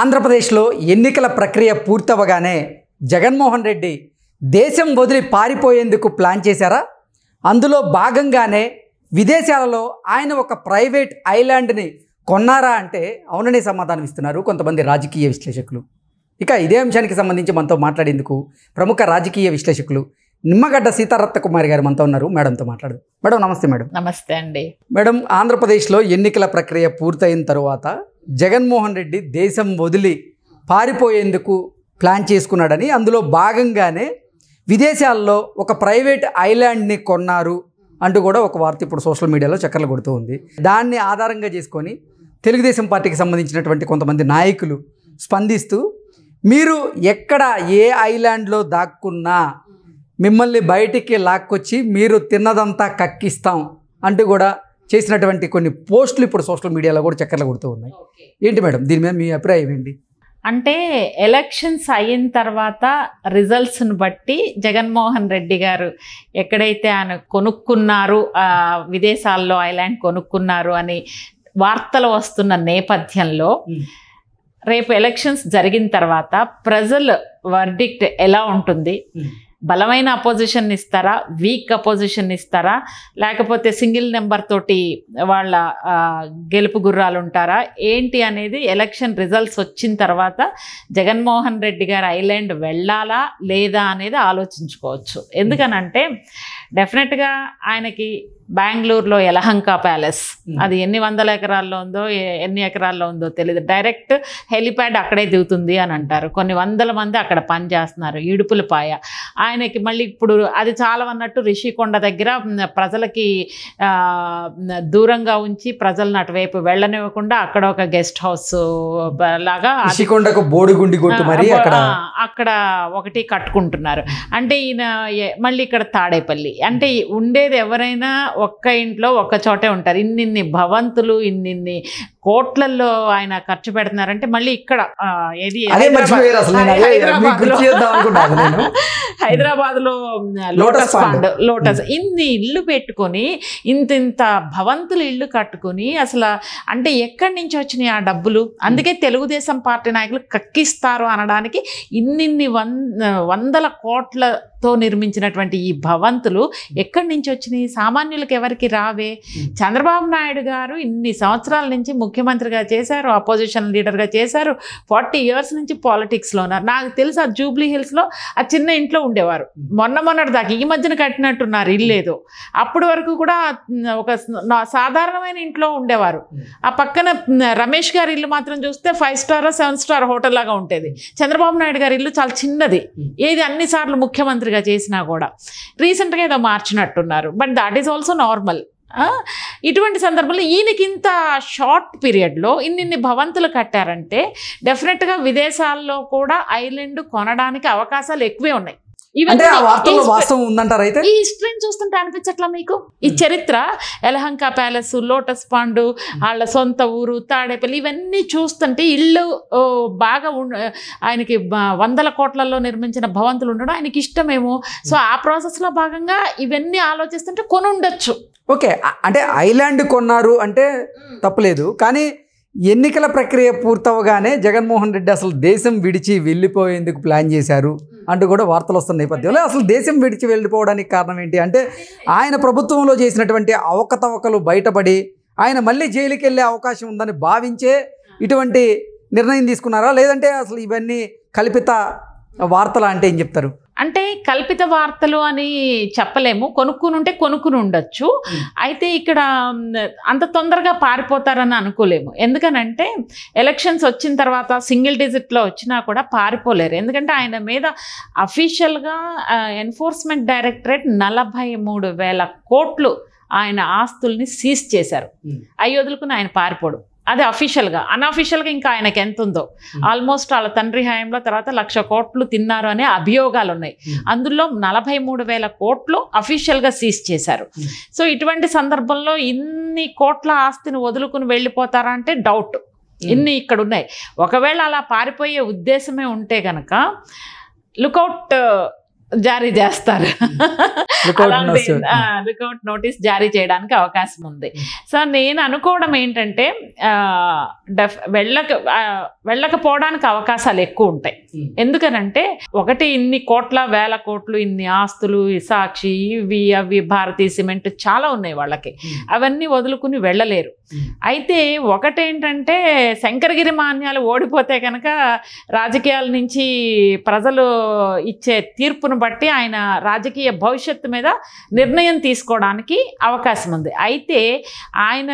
ఆంధ్రప్రదేశ్లో ఎన్నికల ప్రక్రియ పూర్తవగానే జగన్మోహన్ రెడ్డి దేశం వదిలి పారిపోయేందుకు ప్లాన్ చేశారా అందులో భాగంగానే విదేశాలలో ఆయన ఒక ప్రైవేట్ ఐలాండ్ని కొన్నారా అంటే అవుననే సమాధానం ఇస్తున్నారు కొంతమంది రాజకీయ విశ్లేషకులు ఇక ఇదే అంశానికి సంబంధించి మనతో మాట్లాడేందుకు ప్రముఖ రాజకీయ విశ్లేషకులు నిమ్మగడ్డ సీతారత్న కుమారి గారు మనతో ఉన్నారు మేడంతో మాట్లాడు మేడం నమస్తే మేడం నమస్తే అండి మేడం ఆంధ్రప్రదేశ్లో ఎన్నికల ప్రక్రియ పూర్తయిన తర్వాత జగన్మోహన్ రెడ్డి దేశం వదిలి పారిపోయేందుకు ప్లాన్ చేసుకున్నాడని అందులో భాగంగానే విదేశాల్లో ఒక ప్రైవేట్ ఐలాండ్ని కొన్నారు అంటూ కూడా ఒక వార్త ఇప్పుడు సోషల్ మీడియాలో చక్కర్లు కొడుతూ ఉంది దాన్ని ఆధారంగా చేసుకొని తెలుగుదేశం పార్టీకి సంబంధించినటువంటి కొంతమంది నాయకులు స్పందిస్తూ మీరు ఎక్కడ ఏ ఐలాండ్లో దాక్కున్నా మిమ్మల్ని బయటికి లాక్కొచ్చి మీరు తిన్నదంతా కక్కిస్తాం అంటూ కూడా చేసినటువంటి కొన్ని పోస్టులు ఇప్పుడు సోషల్ మీడియాలో కూడా చక్కర్లు కొడుతూ ఉన్నాయి ఏంటి మేడం దీని మీద మీ అభిప్రాయం ఏంటి అంటే ఎలక్షన్స్ అయిన తర్వాత రిజల్ట్స్ను బట్టి జగన్మోహన్ రెడ్డి గారు ఎక్కడైతే ఆయన కొనుక్కున్నారు విదేశాల్లో ఐలాండ్ కొనుక్కున్నారు అని వార్తలు వస్తున్న నేపథ్యంలో రేపు ఎలక్షన్స్ జరిగిన తర్వాత ప్రజల వర్డిక్ట్ ఎలా ఉంటుంది బలమైన అపోజిషన్ ఇస్తారా వీక్ అపోజిషన్ ఇస్తారా లేకపోతే సింగిల్ నెంబర్ తోటి వాళ్ళ గెలుపు గుర్రాలు ఉంటారా ఏంటి అనేది ఎలక్షన్ రిజల్ట్స్ వచ్చిన తర్వాత జగన్మోహన్ రెడ్డి గారు ఐలాండ్ వెళ్ళాలా లేదా అనేది ఆలోచించుకోవచ్చు ఎందుకనంటే డెఫినెట్గా ఆయనకి బెంగళూరులో ఎలహంక ప్యాలెస్ అది ఎన్ని వందల ఎకరాల్లో ఉందో ఎన్ని ఎకరాల్లో ఉందో తెలియదు డైరెక్ట్ హెలిప్యాడ్ అక్కడే దిగుతుంది అని అంటారు కొన్ని వందల మంది అక్కడ పనిచేస్తున్నారు ఇడుపులపాయ ఆయనకి మళ్ళీ ఇప్పుడు అది చాలా అన్నట్టు రిషికొండ దగ్గర ప్రజలకి దూరంగా ఉంచి ప్రజలను అటువైపు వెళ్ళనివ్వకుండా అక్కడ ఒక గెస్ట్ హౌస్ లాగా రిషికొండకు బోడిగుండి మరి అక్కడ ఒకటి కట్టుకుంటున్నారు అంటే ఈయన మళ్ళీ ఇక్కడ తాడేపల్లి అంటే ఉండేది ఎవరైనా ఒక్క ఇంట్లో ఒక్క చోటే ఉంటారు ఇన్నిన్ని భవంతులు ఇన్నిన్ని కోట్లల్లో ఆయన ఖర్చు పెడుతున్నారంటే మళ్ళీ ఇక్కడ ఏది హైదరాబాద్ లో లోటస్ ఫండ్ లోటస్ ఇన్ని ఇల్లు పెట్టుకొని ఇంత ఇంత భవంతులు ఇల్లు కట్టుకొని అసలు అంటే ఎక్కడి నుంచి వచ్చినాయి ఆ డబ్బులు అందుకే తెలుగుదేశం పార్టీ నాయకులు కక్కిస్తారు అనడానికి ఇన్నిన్ని వందల కోట్ల తో నిర్మించినటువంటి ఈ భవంతులు hmm. ఎక్కడి నుంచి వచ్చినాయి సామాన్యులకు ఎవరికి రావే hmm. చంద్రబాబు నాయుడు గారు ఇన్ని సంవత్సరాల నుంచి ముఖ్యమంత్రిగా చేశారు అపోజిషన్ లీడర్గా చేశారు ఫార్టీ ఇయర్స్ నుంచి పాలిటిక్స్లో ఉన్నారు నాకు తెలుసు ఆ జూబ్లీ హిల్స్లో ఆ చిన్న ఇంట్లో ఉండేవారు hmm. మొన్న మొన్నటి దాకా ఈ మధ్యన కట్టినట్టున్నారు ఇల్లేదు అప్పటి వరకు కూడా ఒక సాధారణమైన ఇంట్లో ఉండేవారు ఆ పక్కన రమేష్ గారి ఇల్లు మాత్రం చూస్తే five star seven star hotel లాగా ఉండేది చంద్రబాబు నాయుడు గారి ఇల్లు చాలా చిన్నది ఏది అన్నిసార్లు ముఖ్యమంత్రి ఇలా చేసినా కూడా రీసెంట్గా ఏదో మార్చినట్టున్నారు but that is also normal ఇటువంటి సందర్భంలో ఈయనకింత షార్ట్ పీరియడ్లో ఇన్నిన్ని భవంతులు కట్టారంటే డెఫినెట్గా విదేశాల్లో కూడా ఐలాండ్ కొనడానికి అవకాశాలు ఎక్కువే ఉన్నాయి అంటే ఆ వార్తల్లో వాస్తవం ఉందంటారు అయితే ఈ చూస్తుంటే అనిపించట్లా మీకు ఈ hmm. చరిత్ర Yelahanka palace lotus pond hmm. వాళ్ళ సొంత ఊరు తాడేపల్లి ఇవన్నీ చూస్తుంటే ఇల్లు బాగా ఆయనకి వందల కోట్లలో నిర్మించిన భవంతులు ఉండడం ఆయనకి ఇష్టమేమో hmm. సో ఆ ప్రాసెస్లో భాగంగా ఇవన్నీ ఆలోచిస్తుంటే ఉండొచ్చు ఓకే అంటే ఐలాండ్ కొన్నారు అంటే తప్పలేదు కానీ ఎన్నికల ప్రక్రియ పూర్తవగానే జగన్మోహన్ రెడ్డి అసలు దేశం విడిచి వెళ్ళిపోయేందుకు ప్లాన్ చేశారు అంటూ కూడా వార్తలు వస్తున్న నేపథ్యంలో అసలు దేశం విడిచి వెళ్ళిపోవడానికి కారణం ఏంటి అంటే ఆయన ప్రభుత్వంలో చేసినటువంటి అవకతవకలు బయటపడి ఆయన మళ్ళీ జైలుకి వెళ్ళే అవకాశం ఉందని భావించే ఇటువంటి నిర్ణయం తీసుకున్నారా లేదంటే అసలు ఇవన్నీ కల్పిత వార్తలా అంటే ఏం చెప్తారు అంటే కల్పిత వార్తలు అని చెప్పలేము కొనుక్కుని ఉంటే కొనుక్కుని ఉండొచ్చు అయితే ఇక్కడ అంత తొందరగా పారిపోతారని అనుకోలేము ఎందుకనంటే ఎలక్షన్స్ వచ్చిన తర్వాత సింగిల్ డిజిట్లో వచ్చినా కూడా పారిపోలేరు ఎందుకంటే ఆయన మీద అఫీషియల్గా ఎన్ఫోర్స్మెంట్ డైరెక్టరేట్ నలభై మూడు వేల కోట్లు ఆయన ఆస్తుల్ని సీజ్ చేశారు అయోధులకు ఆయన పారిపోడు అది అఫీషియల్గా అన్అఫీషియల్గా ఇంకా ఆయనకి ఎంత ఉందో ఆల్మోస్ట్ వాళ్ళ తండ్రి హయాంలో తర్వాత లక్ష కోట్లు తిన్నారు అనే అభియోగాలు ఉన్నాయి hmm. అందులో నలభై మూడు వేల కోట్లు అఫీషియల్గా సీజ్ చేశారు hmm. సో ఇటువంటి సందర్భంలో ఇన్ని కోట్ల ఆస్తిని వదులుకుని వెళ్ళిపోతారా అంటే డౌట్ hmm. ఇన్ని ఇక్కడ ఉన్నాయి ఒకవేళ అలా పారిపోయే ఉద్దేశమే ఉంటే కనుక లుకౌట్ జారీ చేస్తారు అలాంటి లుకౌట్ నోటీస్ జారీ చేయడానికి అవకాశం ఉంది hmm. సో నేను అనుకోవడం ఏంటంటే డెఫ్ వెళ్ళక వెళ్ళకపోవడానికి అవకాశాలు ఎక్కువ ఉంటాయి hmm. ఎందుకనంటే ఒకటి ఇన్ని కోట్ల వేల కోట్లు ఇన్ని ఆస్తులు సాక్షి ఇవి అవి భారతీయ సిమెంట్ చాలా ఉన్నాయి వాళ్ళకి hmm. అవన్నీ వదులుకుని వెళ్ళలేరు అయితే ఒకటేంటంటే శంకరగిరి మాన్యాలు ఓడిపోతే కనుక రాజకీయాల నుంచి ప్రజలు ఇచ్చే తీర్పును తీర్పును బట్టి ఆయన రాజకీయ భవిష్యత్తు మీద నిర్ణయం తీసుకోవడానికి అవకాశం ఉంది అయితే ఆయన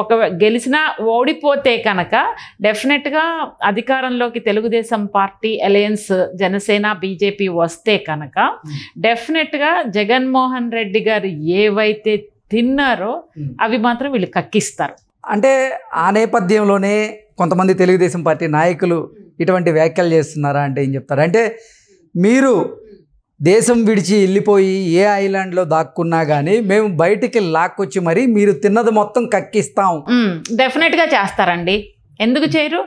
ఒక గెలిచినా ఓడిపోతే కనుక డెఫినెట్గా అధికారంలోకి Telugu Desam party alliance Jana Sena BJP వస్తే కనుక డెఫినెట్గా జగన్మోహన్ రెడ్డి గారు ఏవైతే తిన్నారో అవి మాత్రం వీళ్ళు కక్కిస్తారు అంటే ఆ నేపథ్యంలోనే కొంతమంది తెలుగుదేశం పార్టీ నాయకులు ఇటువంటి వ్యాఖ్యలు చేస్తున్నారా అంటే ఏం చెప్తారు అంటే మీరు దేశం విడిచి వెళ్ళిపోయి ఏ ఐలాండ్లో దాక్కున్నా కానీ మేము బయటికి లాక్కొచ్చి మరి మీరు తిన్నది మొత్తం కక్కిస్తాం డెఫినెట్గా చేస్తారండి ఎందుకు చేయరు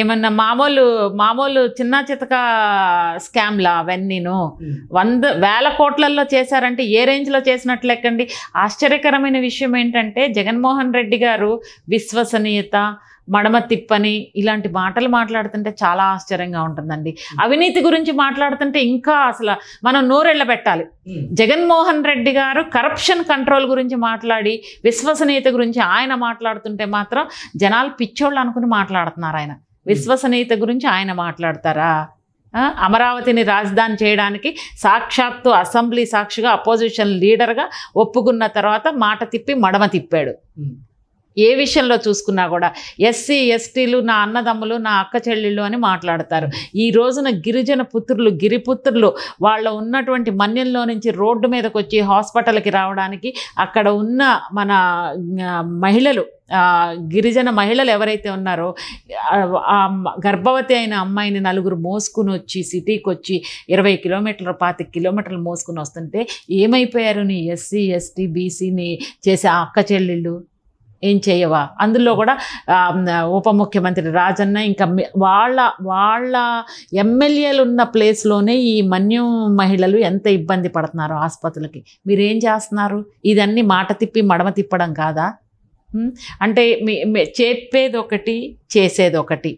ఏమన్నా మామూలు మామూలు చిన్న చితక స్కామ్లా అవన్నీను వంద వేల కోట్లల్లో చేశారంటే ఏ రేంజ్లో చేసినట్లు లెక్కండి ఆశ్చర్యకరమైన విషయం ఏంటంటే జగన్మోహన్ రెడ్డి గారు విశ్వసనీయత మడమ తిప్పని ఇలాంటి మాటలు మాట్లాడుతుంటే చాలా ఆశ్చర్యంగా ఉంటుందండి అవినీతి గురించి మాట్లాడుతుంటే ఇంకా అసలు మనం నోరెళ్ళ పెట్టాలి జగన్మోహన్ రెడ్డి గారు కరప్షన్ కంట్రోల్ గురించి మాట్లాడి విశ్వసనీయత గురించి ఆయన మాట్లాడుతుంటే మాత్రం జనాలు పిచ్చోళ్ళు అనుకుని మాట్లాడుతున్నారు ఆయన విశ్వసనీయత గురించి ఆయన మాట్లాడతారా అమరావతిని రాజధాని చేయడానికి సాక్షాత్తు అసెంబ్లీ సాక్షిగా అపోజిషన్ లీడర్గా ఒప్పుకున్న తర్వాత మాట తిప్పి మడమ తిప్పాడు ఏ విషయంలో చూసుకున్నా కూడా ఎస్సీ ఎస్టీలు నా అన్నదమ్ములు నా అక్క చెల్లెళ్ళు అని మాట్లాడతారు ఈ రోజున గిరిజన పుత్రులు గిరిపుత్రులు వాళ్ళ ఉన్నటువంటి మన్యంలో నుంచి రోడ్డు మీదకి వచ్చి హాస్పిటల్కి రావడానికి అక్కడ ఉన్న మన మహిళలు గిరిజన మహిళలు ఎవరైతే ఉన్నారో గర్భవతి అయిన అమ్మాయిని నలుగురు మోసుకుని వచ్చి సిటీకి వచ్చి ఇరవై కిలోమీటర్లు పాతి కిలోమీటర్లు మోసుకుని వస్తుంటే ఏమైపోయారు నీ ఎస్సీ ఎస్టీ బీసీని చేసే అక్క చెల్లెళ్ళు ఏం చేయవా అందులో కూడా ఉప ముఖ్యమంత్రి రాజన్న ఇంకా వాళ్ళ వాళ్ళ ఎమ్మెల్యేలు ఉన్న ప్లేస్లోనే ఈ మన్యం మహిళలు ఎంత ఇబ్బంది పడుతున్నారు ఆసుపత్రులకి మీరేం చేస్తున్నారు ఇదన్నీ మాట తిప్పి మడమ తిప్పడం కాదా అంటే చెప్పేది ఒకటి చేసేది ఒకటి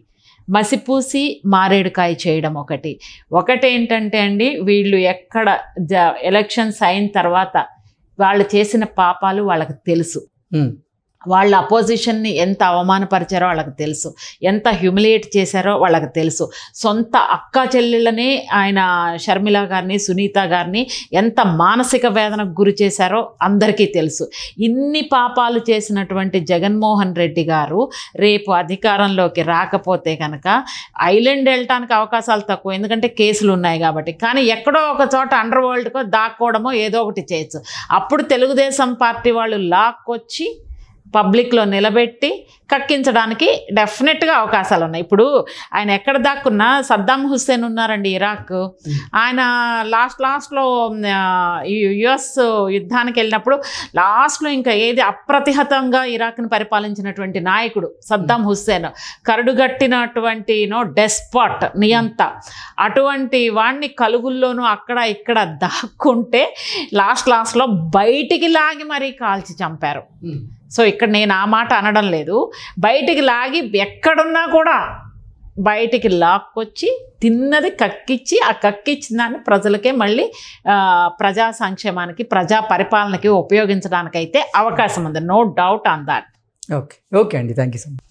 మసిపూసి మారేడుకాయ చేయడం ఒకటి ఒకటేంటంటే అండి వీళ్ళు ఎక్కడ ఎలక్షన్స్ అయిన తర్వాత వాళ్ళు చేసిన పాపాలు వాళ్ళకి తెలుసు వాళ్ళ అపోజిషన్ని ఎంత అవమానపరిచారో వాళ్ళకి తెలుసు ఎంత హ్యూమిలేట్ చేశారో వాళ్ళకి తెలుసు సొంత అక్క చెల్లెళ్ళనే ఆయన షర్మిల గారిని సునీత గారిని ఎంత మానసిక వేదనకు గురి చేశారో అందరికీ తెలుసు ఇన్ని పాపాలు చేసినటువంటి జగన్మోహన్ రెడ్డి గారు రేపు అధికారంలోకి రాకపోతే కనుక ఐలాండ్ వెళ్ళటానికి అవకాశాలు తక్కువ ఎందుకంటే కేసులు ఉన్నాయి కాబట్టి కానీ ఎక్కడో ఒక చోట అండర్ వరల్డ్కో దాక్కోవడమో ఏదో ఒకటి చేయొచ్చు అప్పుడు తెలుగుదేశం పార్టీ వాళ్ళు లాక్కొచ్చి పబ్లిక్లో నిలబెట్టి కక్కించడానికి డెఫినెట్గా అవకాశాలు ఉన్నాయి ఇప్పుడు ఆయన ఎక్కడ దాక్కున్నా సద్దాం హుస్సేన్ ఉన్నారండి ఇరాక్ ఆయన లాస్ట్ లాస్ట్లో యుఎస్ యుద్ధానికి వెళ్ళినప్పుడు లాస్ట్లో ఇంకా ఏది అప్రతిహతంగా ఇరాక్ను పరిపాలించినటువంటి నాయకుడు సద్దాం హుస్సేన్ కరుడుగట్టినటువంటి నో డెస్పాట్ నియంత అటువంటి వాణ్ణి కలుగుల్లోనూ అక్కడ ఇక్కడ దాక్కుంటే లాస్ట్ లాస్ట్లో బయటికి లాగి మరీ కాల్చి చంపారు సో ఇక్కడ నేను ఆ మాట అనడం లేదు బయటికి లాగి ఎక్కడున్నా కూడా బయటికి లాక్కొచ్చి తిన్నది కక్కిచ్చి ఆ కక్కిచ్చిన దాన్ని ప్రజలకే మళ్ళీ ప్రజా సంక్షేమానికి ప్రజా పరిపాలనకి ఉపయోగించడానికైతే అవకాశం ఉంది no doubt on that okay okay అండి థ్యాంక్ యూ సో మచ్